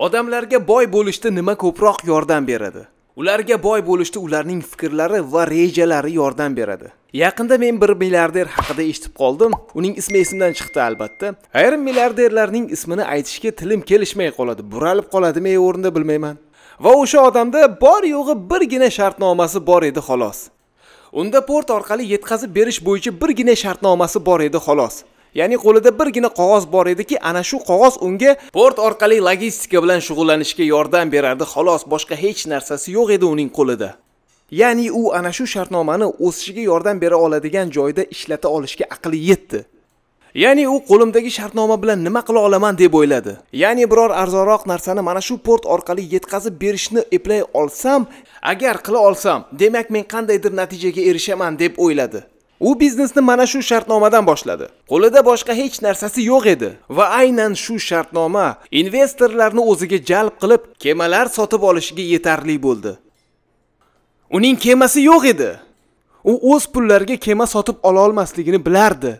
Odamlarga boy bo'lishda nima ko'proq yordam beradi? Ularga boy bo'lishda ularning fikrlari va rejalari yordam beradi. Yaqinda men bir milliarder haqida eshitib qoldim. Uning ismi esimdan chiqdi albatta. Ayrim milliarderlarning ismini aytishga tilim kelishmay qoladi. Buralib qoladimi, o'rinda bilmayman. Va o'sha odamda bor yo'g'i birgina shartnomasi bor edi xolos. Unda port orqali yetkazib berish bo'yicha birgina shartnomasi bor edi xolos. ya'ni qo'lida birgina qog'oz bor ediki ana shu qog'oz unga port orqali logistika bilan shug'ullanishga yordam berardi xolos boshqa hech narsasi yo'q edi uning qo'lida ya'ni u ana shu shartnomani o'sishiga yordam bera oladigan joyda ishlata olishga aqli yetdi ya'ni u qo'limdagi shartnoma bilan nima qila olaman deb o'yladi ya'ni biror arzonroq narsani mana shu port orqali yetkazib berishni eplay olsam agar qila olsam demak men qandaydir natijaga erishaman deb o'yladi U biznesni mana shu shartnomadan boshladi. Qo'lida boshqa hech narsasi yo'q edi va aynan shu shartnoma investorlarni o'ziga jalb qilib, kemalar sotib olishiga yetarli bo'ldi. Uning kemasi yo'q edi. U o'z pullariga kema sotib ola olmasligini bilardi.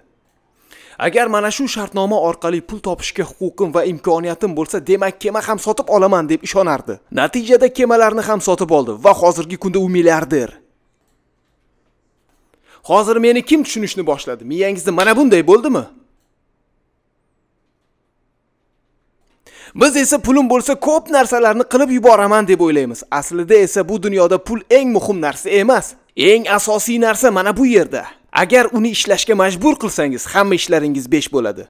Agar mana shu shartnoma orqali pul topishga huquqim va imkoniyatim bo'lsa, demak kema ham sotib olaman deb ishonardi. Natijada kemalarni ham sotib oldi va hozirgi kunda u milliarder. hozir meni kim tushunishni boshladi miyangizda mana bunday bo'ldimi biz esa pulim bo'lsa ko'p narsalarni qilib yuboraman deb o'ylaymiz aslida esa bu dunyoda pul eng muhim narsa emas eng asosiy narsa mana bu yerda agar uni ishlashga majbur qilsangiz hamma ishlaringiz besh bo'ladi